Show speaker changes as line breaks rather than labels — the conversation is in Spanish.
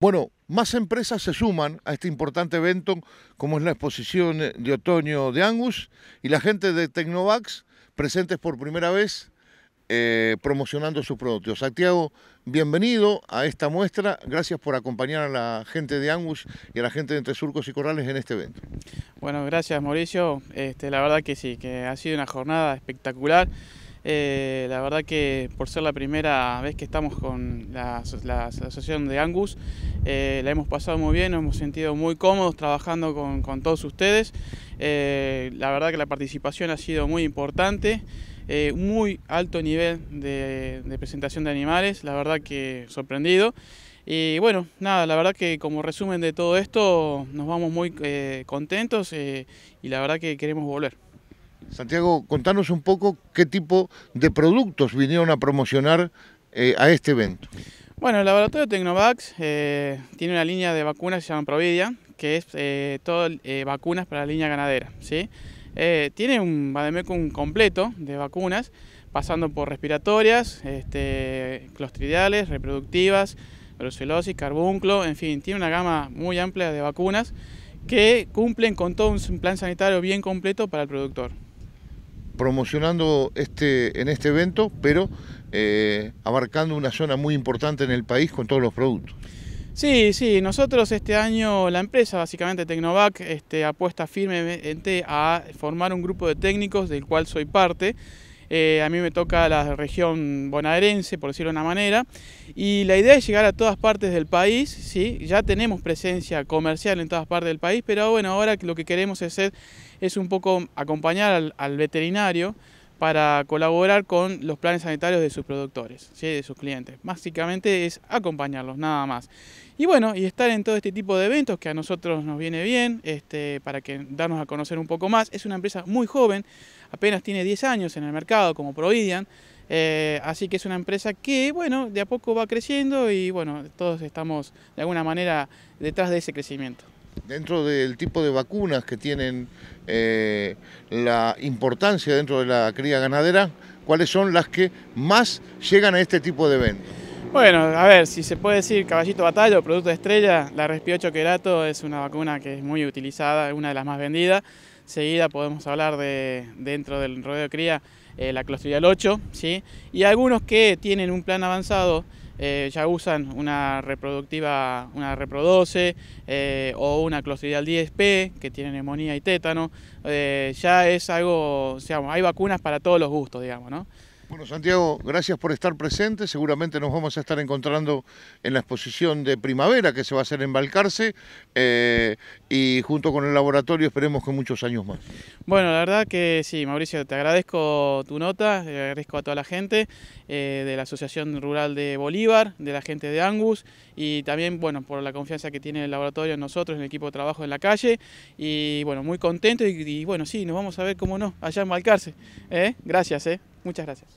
Bueno, más empresas se suman a este importante evento como es la exposición de otoño de Angus y la gente de Tecnovax presentes por primera vez eh, promocionando sus productos. Santiago, bienvenido a esta muestra. Gracias por acompañar a la gente de Angus y a la gente de Entre Surcos y Corrales en este evento. Bueno, gracias
Mauricio. Este, la verdad que sí, que ha sido una jornada espectacular. Eh, la verdad que por ser la primera vez que estamos con la, asociación de Angus, eh, la hemos pasado muy bien, nos hemos sentido muy cómodos trabajando con, todos ustedes. Eh, la verdad que la participación ha sido muy importante, muy alto nivel de, presentación de animales, la verdad que sorprendido. Y bueno, nada, la verdad que como resumen de todo esto, nos vamos muy contentos y la verdad que queremos volver.
Santiago, contanos un poco qué tipo de productos vinieron a promocionar eh, a este evento.
Bueno, el laboratorio Tecnovax eh, tiene una línea de vacunas que se llama Providia, que es eh, todo vacunas para la línea ganadera. tiene un bademecum completo de vacunas, pasando por respiratorias, este, clostridiales, reproductivas, brucelosis, carbunclo, en fin, tiene una gama muy amplia de vacunas que cumplen con todo un plan sanitario bien completo para el productor
promocionando este, en este evento, pero eh, abarcando una zona muy importante en el país con todos los productos.
Sí, sí, nosotros este año, la empresa básicamente Tecnovac este, apuesta firmemente a formar un grupo de técnicos del cual soy parte, eh, a mí me toca la región bonaerense, por decirlo de una manera, y la idea es llegar a todas partes del país, ¿sí? ya tenemos presencia comercial en todas partes del país, pero bueno, ahora lo que queremos hacer es un poco acompañar al veterinario, para colaborar con los planes sanitarios de sus productores, de sus clientes. Básicamente es acompañarlos, nada más. Y bueno, y estar en todo este tipo de eventos que a nosotros nos viene bien, este, para que darnos a conocer un poco más. Es una empresa muy joven, apenas tiene 10 años en el mercado como Providian, eh, así que es una empresa que, bueno, de a poco va creciendo y bueno, todos estamos de
alguna manera detrás de ese crecimiento dentro del tipo de vacunas que tienen eh, la importancia dentro de la cría ganadera, cuáles son las que más llegan a este tipo de eventos.
Bueno, a ver, si se puede decir caballito batallo, producto estrella, la Respiocho Querato es una vacuna que es muy utilizada, una de las más vendidas. Seguida podemos hablar de, dentro del rodeo de cría, eh, la Clostridial 8, ¿sí? Y algunos que tienen un plan avanzado eh, ya usan una reproductiva, una reproduce eh, o una Clostridial 10P que tiene neumonía y tétano. Eh, ya es algo, digamos, hay vacunas para todos los gustos, digamos, ¿no?
Bueno, Santiago, gracias por estar presente. Seguramente nos vamos a estar encontrando en la exposición de primavera que se va a hacer en Balcarce eh, y junto con el laboratorio esperemos que muchos años más.
Bueno, la verdad que sí, Mauricio, te agradezco tu nota, agradezco a toda la gente eh, de la Asociación Rural de Bolívar, de la gente de Angus y también, bueno, por la confianza que tiene el laboratorio en nosotros, en el equipo de trabajo en la calle y, bueno, muy contento y, bueno, sí, nos vamos a ver, cómo no, allá en Balcarce. ¿eh? Gracias, Muchas gracias.